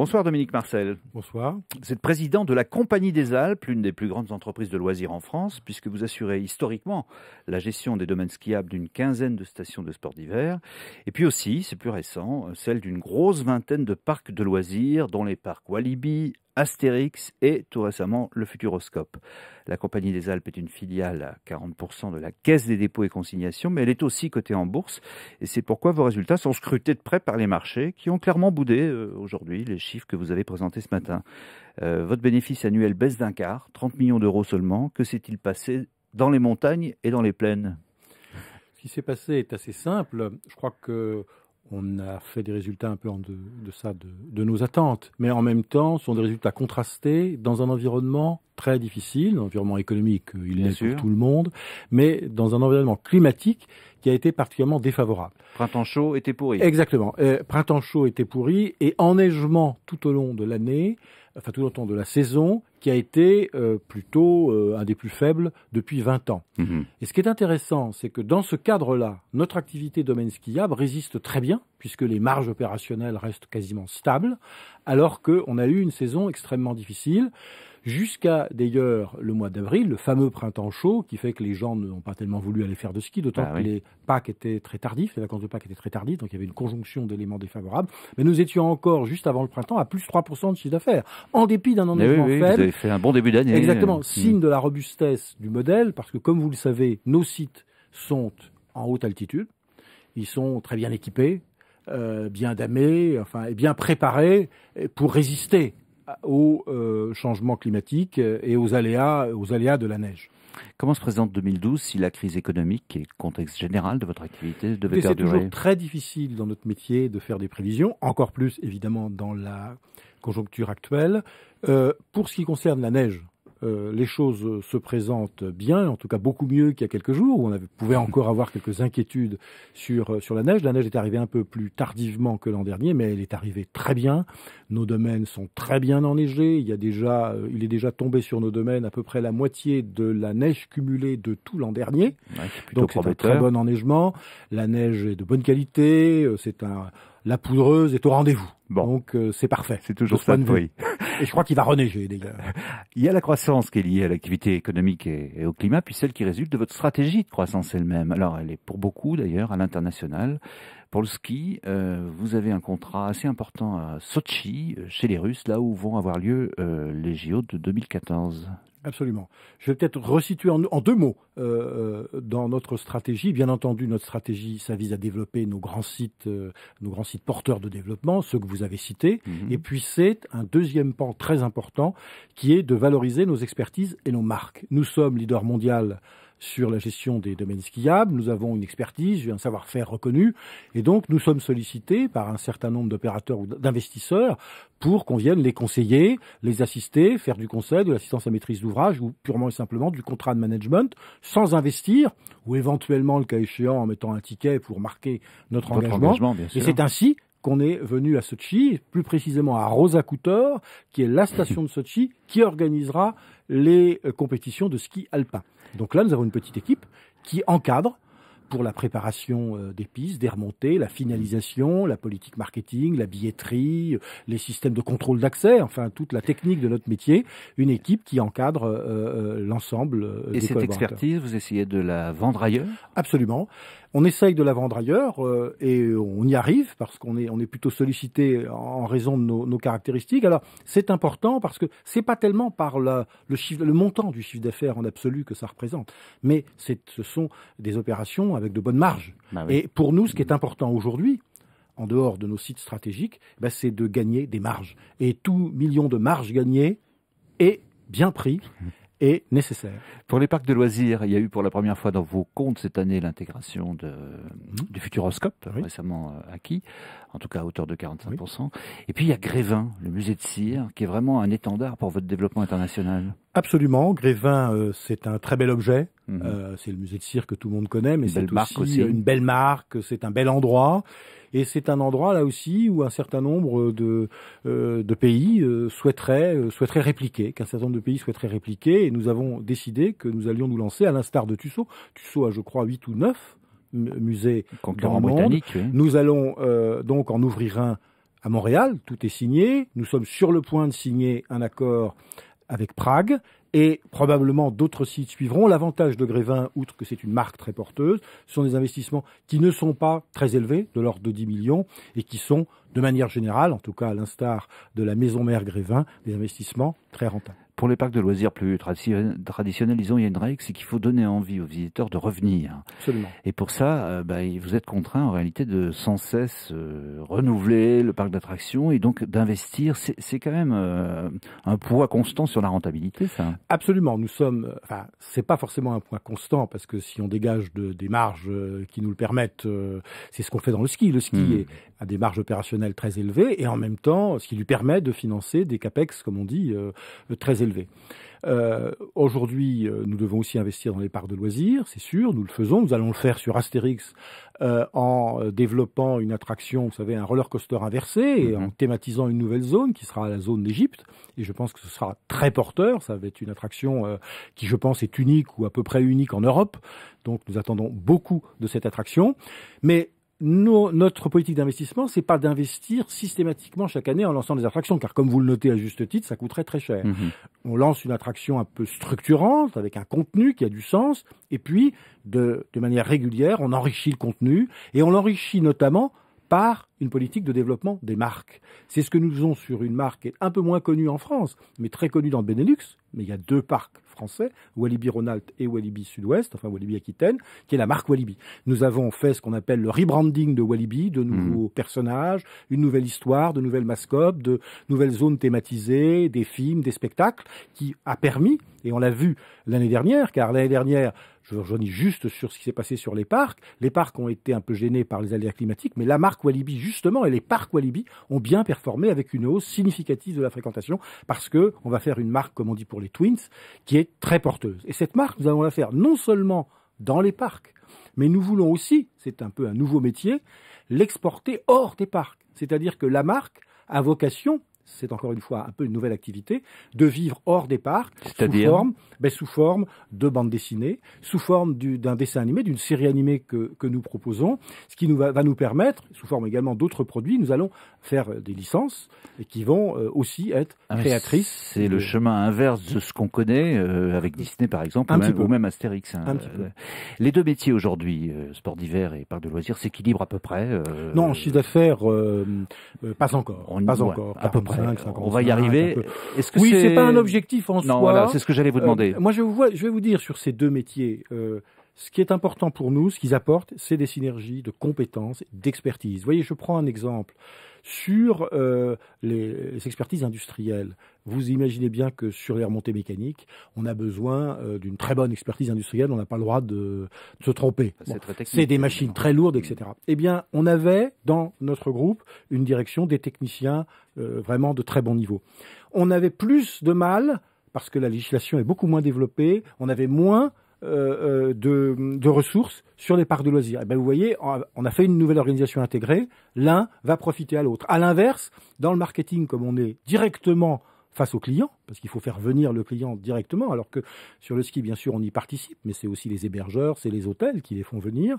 Bonsoir Dominique Marcel. Bonsoir. Vous êtes président de la Compagnie des Alpes, l'une des plus grandes entreprises de loisirs en France, puisque vous assurez historiquement la gestion des domaines skiables d'une quinzaine de stations de sport d'hiver, et puis aussi, c'est plus récent, celle d'une grosse vingtaine de parcs de loisirs, dont les parcs Walibi, Astérix et tout récemment le Futuroscope. La Compagnie des Alpes est une filiale à 40% de la Caisse des dépôts et consignations, mais elle est aussi cotée en bourse et c'est pourquoi vos résultats sont scrutés de près par les marchés qui ont clairement boudé euh, aujourd'hui les chiffres que vous avez présentés ce matin. Euh, votre bénéfice annuel baisse d'un quart, 30 millions d'euros seulement. Que s'est-il passé dans les montagnes et dans les plaines Ce qui s'est passé est assez simple. Je crois que on a fait des résultats un peu en de, ça de, nos attentes, mais en même temps, ce sont des résultats contrastés dans un environnement très difficile, l'environnement économique, euh, il est sur tout le monde, mais dans un environnement climatique qui a été particulièrement défavorable. Printemps chaud était pourri. Exactement. Euh, printemps chaud était pourri et enneigement tout au long de l'année, enfin tout au long de la saison, qui a été euh, plutôt un des plus faibles depuis 20 ans. Mhm. Et ce qui est intéressant, c'est que dans ce cadre-là, notre activité domaine skiable résiste très bien, puisque les marges opérationnelles restent quasiment stables, alors qu'on a eu une saison extrêmement difficile jusqu'à d'ailleurs le mois d'avril, le fameux printemps chaud qui fait que les gens n'ont pas tellement voulu aller faire de ski, d'autant bah que les Pâques étaient très tardifs, les vacances de Pâques étaient très tardives, donc il y avait une conjonction d'éléments défavorables. Mais nous étions encore, juste avant le printemps, à plus 3% de chiffre d'affaires, en dépit d'un enneigement faible. Vous avez fait un bon début d'année. Exactement, mmh. signe de la robustesse du modèle, parce que comme vous le savez, nos sites sont en haute altitude, ils sont très bien équipés, euh, bien damés, enfin, et bien préparés euh, pour résister euh, au changements euh, changement climatique et aux aléas, aux aléas de la neige. Comment se présente 2012 si la crise économique et le contexte général de votre activité devait perdurer C'est très difficile dans notre métier de faire des prévisions, encore plus évidemment dans la conjoncture actuelle. Euh, pour ce qui concerne la neige, euh, les choses se présentent bien, en tout cas beaucoup mieux qu'il y a quelques jours, où on avait, pouvait encore avoir quelques inquiétudes sur, euh, sur la neige. La neige est arrivée un peu plus tardivement que l'an dernier, mais elle est arrivée très bien. Nos domaines sont très bien enneigés. Il, y a déjà, euh, il est déjà tombé sur nos domaines à peu près la moitié de la neige cumulée de tout l'an dernier. Donc c'est un très bon enneigement. La neige est de bonne qualité. C'est un la poudreuse est au rendez-vous. Donc c'est parfait. C'est toujours ça. Oui. Et je crois qu'il va reneiger, les gars. Il y a la croissance qui est liée à l'activité économique et, au climat, puis celle qui résulte de votre stratégie de croissance elle-même. Alors, elle est pour beaucoup, d'ailleurs, à l'international. Pour le ski, euh, vous avez un contrat assez important à Sochi, euh, chez les Russes, là où vont avoir lieu euh, les JO de 2014. Absolument. Je vais peut-être resituer en, deux mots euh, euh, dans notre stratégie. Bien entendu, notre stratégie, ça vise à développer nos grands sites, euh, nos grands sites porteurs de développement, ceux que vous avez cités. Mhm. Et puis c'est un deuxième pan très important qui est de valoriser nos expertises et nos marques. Nous sommes leader mondial sur la gestion des domaines skiables. Nous avons une expertise, un savoir-faire reconnu. Et donc, nous sommes sollicités par un certain nombre d'opérateurs ou d'investisseurs pour qu'on vienne les conseiller, les assister, faire du conseil, de l'assistance à maîtrise d'ouvrage ou purement et simplement du contrat de management sans investir ou éventuellement, le cas échéant, en mettant un ticket pour marquer notre engagement et c'est ainsi qu'on est venu à Sochi, plus précisément à Rosa Rosakutor, qui est la station de Sochi, qui organisera les euh, compétitions de ski alpin. Donc là, nous avons une petite équipe qui encadre pour la préparation euh, des pistes, des remontées, la finalisation, la politique marketing, la billetterie, euh, les systèmes de contrôle d'accès, enfin toute la technique de notre métier, une équipe qui encadre l'ensemble. Et cette expertise, vous essayez de la vendre ailleurs Absolument. On essaye de la vendre ailleurs euh, et on y arrive parce qu'on est, on est plutôt sollicité en raison de nos, caractéristiques. Alors c'est important parce que c'est pas tellement par le, le montant du chiffre d'affaires en absolu que ça représente, mais ce sont des opérations avec de bonnes marges. Bah et pour nous, ce qui est important aujourd'hui, en dehors de nos sites stratégiques, bah, c'est de gagner des marges. Et tout million de marges gagnées est bien pris est nécessaire. Pour les parcs de loisirs, il y a eu pour la première fois dans vos comptes cette année l'intégration mhm. du Futuroscope, récemment euh, acquis, en tout cas à hauteur de 45%. Et puis il y a Grévin, le musée de cire, qui est vraiment un étendard pour votre développement international. Absolument, Grévin, euh, c'est un très bel objet. Mhm. Euh, c'est le musée de cirque que tout le monde connaît, mais c'est aussi, euh, une belle marque, c'est un bel endroit. Et c'est un endroit là aussi où un certain nombre de, de pays souhaiteraient, souhaiteraient répliquer, qu'un certain nombre de pays souhaiteraient répliquer. Et nous avons décidé que nous allions nous lancer, à l'instar de Tussaud. Tussaud a, je crois, huit ou neuf musées concurrents le monde. Nous allons donc en ouvrir un à Montréal. Tout est signé. Nous sommes sur le point de signer un accord avec Prague et probablement d'autres sites suivront. L'avantage de Grévin, outre que c'est une marque très porteuse, ce sont des investissements qui ne sont pas très élevés, de l'ordre de 10 millions, et qui sont, de manière générale, en tout cas à l'instar de la maison mère Grévin, des investissements très rentables. Pour les parcs de loisirs plus traditionnels, disons, il y a une règle, c'est qu'il faut donner envie aux visiteurs de revenir. Absolument. Et pour ça, euh, bah, vous êtes contraint en réalité de sans cesse euh, renouveler le parc d'attractions et donc d'investir. C'est quand même euh, un poids constant sur la rentabilité, ça. Absolument. Nous sommes. Enfin, c'est pas forcément un poids constant parce que si on dégage de, des marges qui nous le permettent, c'est ce qu'on fait dans le ski. Le ski hmm. est à des marges opérationnelles très élevées et en même temps, ce qui lui permet de financer des capex, comme on dit, euh, très élevés. Euh, Aujourd'hui, euh, nous devons aussi investir dans les parcs de loisirs, c'est sûr, nous le faisons, nous allons le faire sur Astérix euh, en développant une attraction, vous savez, un roller coaster inversé et mhm. en thématisant une nouvelle zone qui sera la zone d'Égypte. Et je pense que ce sera très porteur, ça va être une attraction qui, je pense, est unique ou à peu près unique en Europe. Donc nous attendons beaucoup de cette attraction. Mais notre politique d'investissement, c'est pas d'investir systématiquement chaque année en lançant des attractions, car comme vous le notez à juste titre, ça coûterait très cher. Mhm. On lance une attraction un peu structurante, avec un contenu qui a du sens, et puis, de, manière régulière, on enrichit le contenu, et on l'enrichit notamment par une politique de développement des marques. C'est ce que nous faisons sur une marque un peu moins connue en France, mais très connue dans le Benelux. Mais il y a deux parcs français, walibi Ronald et Walibi-Sud-Ouest, enfin Walibi-Aquitaine, qui est la marque Walibi. Nous avons fait ce qu'on appelle le rebranding de Walibi, de mhm. nouveaux personnages, une nouvelle histoire, de nouvelles mascottes, de nouvelles zones thématisées, des films, des spectacles, qui a permis, et on l'a vu l'année dernière, car l'année dernière, je rejoins juste sur ce qui s'est passé sur les parcs. Les parcs ont été un peu gênés par les aléas climatiques, mais la marque Walibi, justement, et les parcs Walibi ont bien performé avec une hausse significative de la fréquentation parce que va faire une marque, comme on dit pour les Twins, qui est très porteuse. Et cette marque, nous allons la faire non seulement dans les parcs, mais nous voulons aussi, c'est un peu un nouveau métier, l'exporter hors des parcs. C'est-à-dire que la marque a vocation c'est encore une fois un peu une nouvelle activité, de vivre hors des parcs, sous forme, ben sous forme de bande dessinée, sous forme d'un dessin animé, d'une série animée que, nous proposons, ce qui nous va, nous permettre, sous forme également d'autres produits, nous allons faire euh, des licences qui vont euh, aussi être ah, créatrices. C'est le chemin inverse de ce qu'on connaît euh, avec Disney par exemple, ou, même, Astérix. Hein. les deux métiers aujourd'hui, sport d'hiver et parc de loisirs, s'équilibrent à peu près Non, chiffre d'affaires, pas encore. pas encore. À ah, peu près Hein, on va y arriver. Est-ce que oui, c'est pas un objectif en non, Voilà, c'est ce que j'allais vous euh, demander. moi, je, je vais vous dire sur ces deux métiers. Euh, ce qui est important pour nous, ce qu'ils apportent, c'est des synergies de compétences, d'expertise. Vous voyez, je prends un exemple sur euh, les, expertises industrielles. Vous imaginez bien que sur les remontées mécaniques, on a besoin euh, d'une très bonne expertise industrielle, on n'a pas le droit de, se tromper. c'est des machines très lourdes, etc. Eh bien, on avait dans notre groupe une direction des techniciens euh, vraiment de très bon niveau. On avait plus de mal parce que la législation est beaucoup moins développée, on avait moins euh, euh, de, ressources sur les parcs de loisirs. Et eh bien, vous voyez, on a fait une nouvelle organisation intégrée. L'un va profiter à l'autre. À l'inverse, dans le marketing, comme on est directement face au client, parce qu'il faut faire venir le client directement, alors que sur le ski, bien sûr, on y participe, mais c'est aussi les hébergeurs, c'est les hôtels qui les font venir.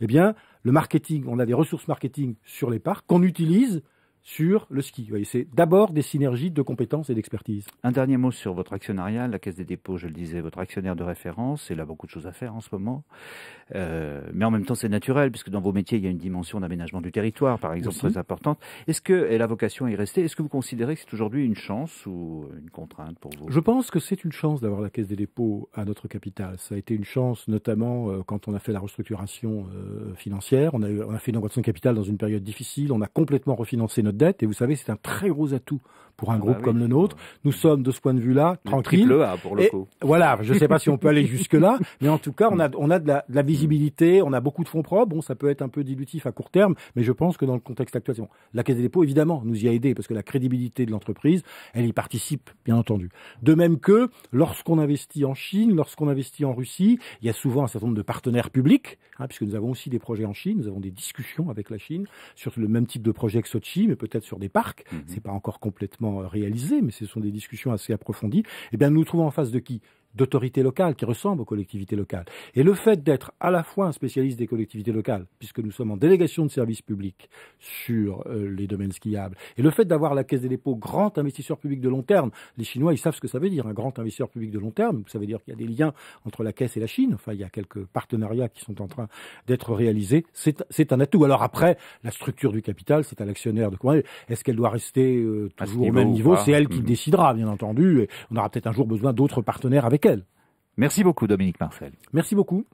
Eh bien, le marketing, on a des ressources marketing sur les parcs qu'on utilise sur le ski. C'est d'abord des synergies de compétences et d'expertise. Un dernier mot sur votre actionnariat, la Caisse des dépôts, je le disais, votre actionnaire de référence, elle a beaucoup de choses à faire en ce moment. Euh, mais en même temps, c'est naturel, puisque dans vos métiers, il y a une dimension d'aménagement du territoire, par exemple, très importante. Est-ce que la vocation est y rester Est-ce que vous considérez que c'est aujourd'hui une chance ou une contrainte pour vous Je pense que c'est une chance d'avoir la Caisse des dépôts à notre capital. Ça a été une chance, notamment euh, quand on a fait la restructuration euh, financière. On a, eu, fait une augmentation de capital dans une période difficile. On a complètement refinancé notre de dette. Et vous savez, c'est un très gros atout pour un ah groupe bah comme le nôtre. Nous sommes de ce point de vue-là tranquille pour Voilà, je ne sais pas si on peut aller jusque-là, mais en tout cas, on a, on a de, la, visibilité, on a beaucoup de fonds propres. Bon, ça peut être un peu dilutif à court terme, mais je pense que dans le contexte actuel, la Caisse des dépôts, évidemment, nous y a aidé, parce que la crédibilité de l'entreprise, elle y participe, bien entendu. De même que lorsqu'on investit en Chine, lorsqu'on investit en Russie, il y a souvent un certain nombre de partenaires publics, hein, puisque nous avons aussi des projets en Chine, nous avons des discussions avec la Chine sur le même type de projet que Sochi, mais peut-être sur des parcs. Mhm. ce n'est pas encore complètement euh, réalisé, mais ce sont des discussions assez approfondies. Eh bien, nous nous trouvons en face de qui d'autorité locales qui ressemble aux collectivités locales. Et le fait d'être à la fois un spécialiste des collectivités locales, puisque nous sommes en délégation de services publics sur euh, les domaines skiables, et le fait d'avoir la Caisse des dépôts grand investisseur public de long terme, les Chinois, ils savent ce que ça veut dire, un grand investisseur public de long terme, ça veut dire qu'il y a des liens entre la Caisse et la Chine, enfin il y a quelques partenariats qui sont en train d'être réalisés, c'est un atout. Alors après, la structure du capital, c'est à l'actionnaire de quoi est-ce qu'elle doit rester euh, toujours au même niveau, C'est elle qui mm. décidera, bien entendu, et on aura peut-être un jour besoin d'autres partenaires avec Merci beaucoup Dominique Marcel. Merci beaucoup.